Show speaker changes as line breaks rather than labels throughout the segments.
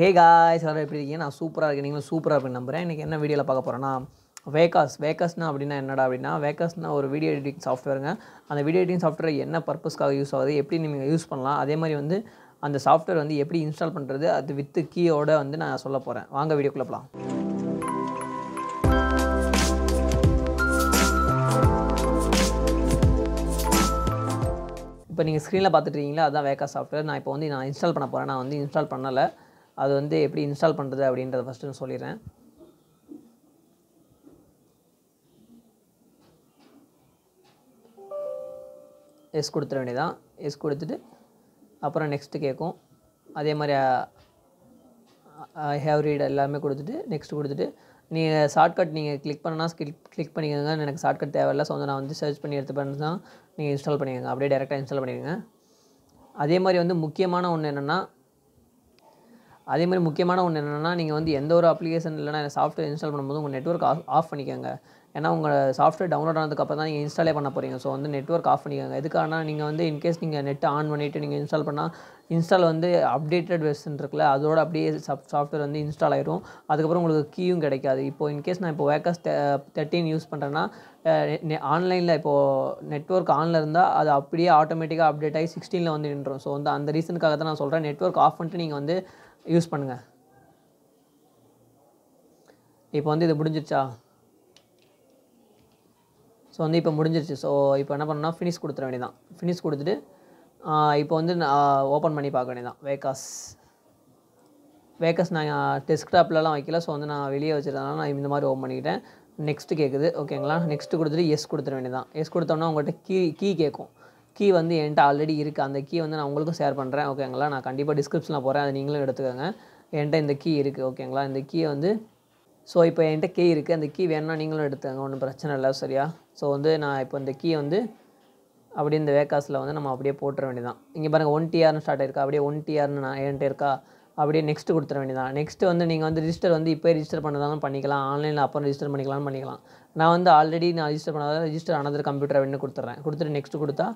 hey guys sir எப்படி இருக்கீங்க நான் சூப்பராக இருக்கேன் நீங்களும் சூப்பராக இருக்குன்னு நம்புகிறேன் இன்றைக்கி என்ன வீடியோவில் பார்க்க போகிறேன்னா வேகாஸ் வேகாஸ்னா அப்படின்னா என்னடா அப்படின்னா வேகாஸ்னா ஒரு வீடியோ எடிட்டிங் சாஃப்ட்வேருங்க அந்த வீடியோ எடிட்டிங் சாஃப்ட்வேர் என்ன பர்பஸ்க்காக யூஸ் ஆகுது எப்படி நீங்கள் யூஸ் பண்ணலாம் அதே மாதிரி வந்து அந்த சாஃப்ட்வேர் வந்து எப்படி இன்ஸ்டால் பண்ணுறது அது வித்து கீயோட வந்து நான் சொல்ல போகிறேன் வாங்க வீடியோக்குள்ளே போகலாம் இப்போ நீங்கள் ஸ்க்ரீனில் பார்த்துட்டு இருக்கீங்களா அதுதான் வேகா சாஃப்ட்வேர் நான் இப்போ வந்து நான் இன்ஸ்டால் பண்ண போகிறேன் நான் வந்து இன்ஸ்டால் பண்ணலை அது வந்து எப்படி இன்ஸ்டால் பண்ணுறது அப்படின்றத ஃபஸ்ட்டு சொல்லிடுறேன் எஸ் கொடுத்துட வேண்டியதான் எஸ் கொடுத்துட்டு அப்புறம் நெக்ஸ்ட்டு கேட்கும் அதே மாதிரி ஹேவ் ரீட் எல்லாமே கொடுத்துட்டு நெக்ஸ்ட் கொடுத்துட்டு நீங்கள் ஷார்ட்கட் நீங்கள் கிளிக் பண்ணால் கிளிக் கிளிக் பண்ணிக்கோங்க எனக்கு ஷார்ட்கட் தேவையில்ல ஸோ வந்து நான் வந்து சர்ச் பண்ணி எடுத்து பண்ணி தான் நீங்கள் இன்ஸ்டால் பண்ணிக்கோங்க அப்படியே டேரெக்டாக இன்ஸ்டால் பண்ணிடுங்க அதே மாதிரி வந்து முக்கியமான ஒன்று என்னென்னா அதே மாதிரி முக்கியமான ஒன்று என்னென்னா நீங்கள் வந்து எந்த ஒரு அப்ளிகேஷன் இல்லைனா சாஃப்ட்வேர் இன்ஸ்டால் பண்ணும்போது உங்கள் நெட்ஒர்க் ஆஃப் ஆஃப் பண்ணிக்கோங்க ஏன்னா உங்கள் சாஃப்ட்வேர் டவுன்லோட் ஆனதுக்கப்புறம் தான் நீங்கள் இன்ஸ்டாலே பண்ண போகிறீங்க ஸோ வந்து நெட்ஒர்க் ஆஃப் பண்ணிக்கோங்க எதுக்கானா நீங்கள் வந்து இன்கேஸ் நீங்கள் நெட் ஆன் பண்ணிவிட்டு நீங்கள் இன்ஸ்டால் பண்ணால் இன்ஸ்டால் வந்து அப்டேட்டட் வெர்ஷன் இருக்குல்ல அதோட அப்படியே சாஃப்ட்வேர் வந்து இன்ஸ்டால் ஆயிரும் அதுக்கப்புறம் உங்களுக்கு கீயும் கிடைக்காது இப்போது இன்கேஸ் நான் இப்போ வேக்கஸ் தேர்ட்டின் யூஸ் பண்ணுறேன்னா ஆன்லைனில் இப்போது நெட்ஒர்க் ஆனில் இருந்தால் அது அப்படியே ஆட்டோமேட்டிக்காக அப்டேட் ஆகி சிக்ஸ்டீனில் வந்து நின்றுடும் ஸோ வந்து அந்த ரீசனுக்காக தான் நான் சொல்கிறேன் நெட்ஒர்க் ஆஃப் பண்ணிட்டு நீங்கள் வந்து யூஸ் பண்ணுங்கள் இப்போ வந்து இது முடிஞ்சிருச்சா ஸோ வந்து இப்போ முடிஞ்சிருச்சு ஸோ இப்போ என்ன பண்ணணும்னா ஃபினிஷ் கொடுத்துட வேண்டியதான் ஃபினிஷ் கொடுத்துட்டு இப்போ வந்து நான் ஓப்பன் பண்ணி பார்க்க வேண்டியதான் வேக்காஸ் வேக்கஸ் நான் டெஸ்க்டாப்லலாம் வைக்கல ஸோ வந்து நான் வெளியே வச்சுருந்தனால நான் இந்த மாதிரி ஓப்பன் பண்ணிக்கிட்டேன் நெக்ஸ்ட்டு கேட்குது ஓகேங்களா நெக்ஸ்ட்டு கொடுத்துட்டு எஸ் கொடுத்துட வேண்டியதான் எஸ் கொடுத்தோன்னா உங்கள்கிட்ட கீ கீ கேட்கும் கீ வந்து என்கிட்ட ஆல்ரெடி இருக்குது அந்த கீ வந்து நான் உங்களுக்கும் ஷேர் பண்ணுறேன் ஓகேங்களா நான் கண்டிப்பாக டிஸ்கிரிப்ஷனில் போகிறேன் அதை நீங்களும் எடுத்துக்கோங்க என்கிட்ட இந்த கீ இருக்குது ஓகேங்களா இந்த கீ வந்து ஸோ இப்போ என்கிட்ட கீ இருக்குது அந்த கீ வேணால் நீங்களும் எடுத்துக்கோங்க ஒன்றும் பிரச்சனை இல்லை சரியா ஸோ வந்து நான் இப்போ இந்த கீ வந்து அப்படியே இந்த வேக்காஸில் வந்து நம்ம அப்படியே போட்டுற வேண்டியதான் இங்கே பாருங்கள் ஒன் டிஆர்னு ஸ்டார்ட் ஆயிருக்கா அப்படியே ஒன் டிஆர்னு நான் என்கிட்ட இருக்கா அப்படியே நெக்ஸ்ட்டு கொடுத்துட வேண்டியதான் நெக்ஸ்ட் வந்து நீங்கள் வந்து ரிஜிஸ்டர் வந்து இப்போ ரிஜிஸ்டர் பண்ணதாலும் பண்ணிக்கலாம் ஆன்லைனில் அப்புறம் ரிஜிஸ்டர் பண்ணிக்கலாம் பண்ணிக்கலாம் நான் வந்து ஆல்ரெடி நான் ரிஜிஸ்டர் பண்ணாத ரிஜிஸ்டர் ஆனது கம்ப்யூட்டர் அப்படின்னு கொடுத்துட்றேன் கொடுத்துட்டு நெக்ஸ்ட் கொடுத்தா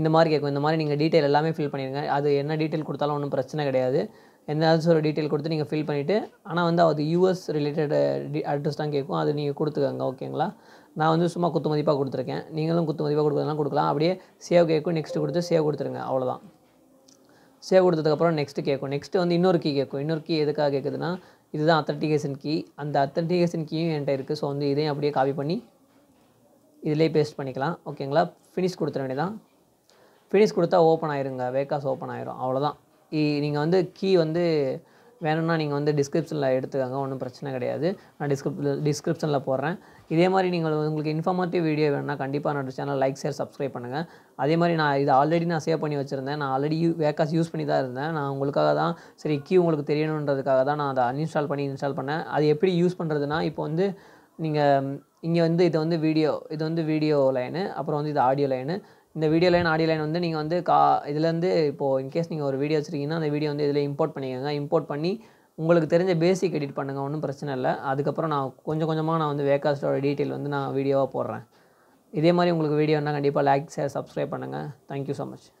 இந்த மாதிரி கேட்கும் இந்த மாதிரி நீங்கள் டீட்டெயில் எல்லாமே ஃபில் பண்ணிடுங்க அது என்ன டீட்டெயில் கொடுத்தாலும் ஒன்றும் பிரச்சனை கிடையாது என்னாச்சும் ஒரு டீட்டெயில் கொடுத்து நீங்கள் ஃபில் பண்ணிவிட்டு ஆனால் வந்து அது யூஎஸ் ரிலேட்டட் அட்ரஸ் தான் கேட்கும் அது நீங்கள் கொடுத்துக்கோங்க ஓகேங்களா நான் வந்து சும்மா குத்து மதிப்பாக கொடுத்துருக்கேன் நீங்களும் குத்து மதிப்பாக கொடுக்குறதுலாம் கொடுக்கலாம் அப்படியே சேவ் கேட்கும் நெக்ஸ்ட்டு கொடுத்து சேவ் கொடுத்துருங்க அவ்வளோதான் சேவ் கொடுத்ததுக்கப்புறம் நெக்ஸ்ட்டு கேட்கும் நெக்ஸ்ட்டு வந்து இன்னொரு கீ கேட்கும் இன்னொரு கீ எதுக்காக கேட்குதுன்னா இதுதான் அத்தன்டிகேஷன் கீ அந்த அத்தன்டிகேஷன் கீயும் என்கிட்ட இருக்குது ஸோ வந்து இதையும் அப்படியே காப்பி பண்ணி இதிலே பேஸ்ட் பண்ணிக்கலாம் ஓகேங்களா ஃபினிஷ் கொடுத்துட வேண்டியதான் ஃபினிஷ் கொடுத்தா ஓப்பன் ஆயிருங்க வேக்காஸ் ஓப்பன் ஆயிரும் அவ்வளோதான் நீங்கள் வந்து கீ வந்து வேணும்னா நீங்கள் வந்து டிஸ்கிரிப்ஷனில் எடுத்துக்காங்க ஒன்றும் பிரச்சனை கிடையாது நான் டிஸ்கிரிப் டிஸ்கிரிப்ஷனில் போடுறேன் இதே மாதிரி நீங்கள் உங்களுக்கு இன்ஃபார்மேட்டிவ் வீடியோ வேணும்னா கண்டிப்பாக என்னோடய சேனல் லைக் ஷேர் சப்ஸ்கிரைப் பண்ணுங்கள் அதே மாதிரி நான் இது ஆல்ரெடி நான் சேவ் பண்ணி வச்சுருந்தேன் நான் ஆல்ரெடி வேக்காஸ் யூஸ் பண்ணி தான் இருந்தேன் நான் உங்களுக்காக தான் சரி கீ உங்களுக்கு தெரியணுன்றதுக்காக தான் நான் அதை அன்இன்ஸ்டால் பண்ணி இன்ஸ்டால் பண்ணேன் அது எப்படி யூஸ் பண்ணுறதுனா இப்போ வந்து நீங்கள் இங்கே வந்து இதை வந்து வீடியோ இது வந்து வீடியோ லைனு அப்புறம் வந்து இது ஆடியோ லைனு இந்த வீடியோ லைன் ஆடியோ லைன் வந்து நீங்கள் வந்து கா இதுலேருந்து இப்போது இன்கேஸ் நீங்கள் ஒரு வீடியோ வச்சுருக்கீங்கன்னா அந்த வீடியோ வந்து இதில் இம்போர்ட் பண்ணிக்கோங்க இம்போர்ட் பண்ணி உங்களுக்கு தெரிஞ்ச பேசிக் எடிட் பண்ணுங்கள் ஒன்றும் பிரச்சனை இல்லை அதுக்கப்புறம் நான் கொஞ்சம் கொஞ்சமாக நான் வந்து வேகாஸ்டோட டீட்டெயில் வந்து நான் வீடியோவாக போடுறேன் இதே மாதிரி உங்களுக்கு வீடியோன்னா கண்டிப்பாக லைக் ஷேர் சப்ஸ்கிரைப் பண்ணுங்கள் தேங்க்யூ ஸோ மச்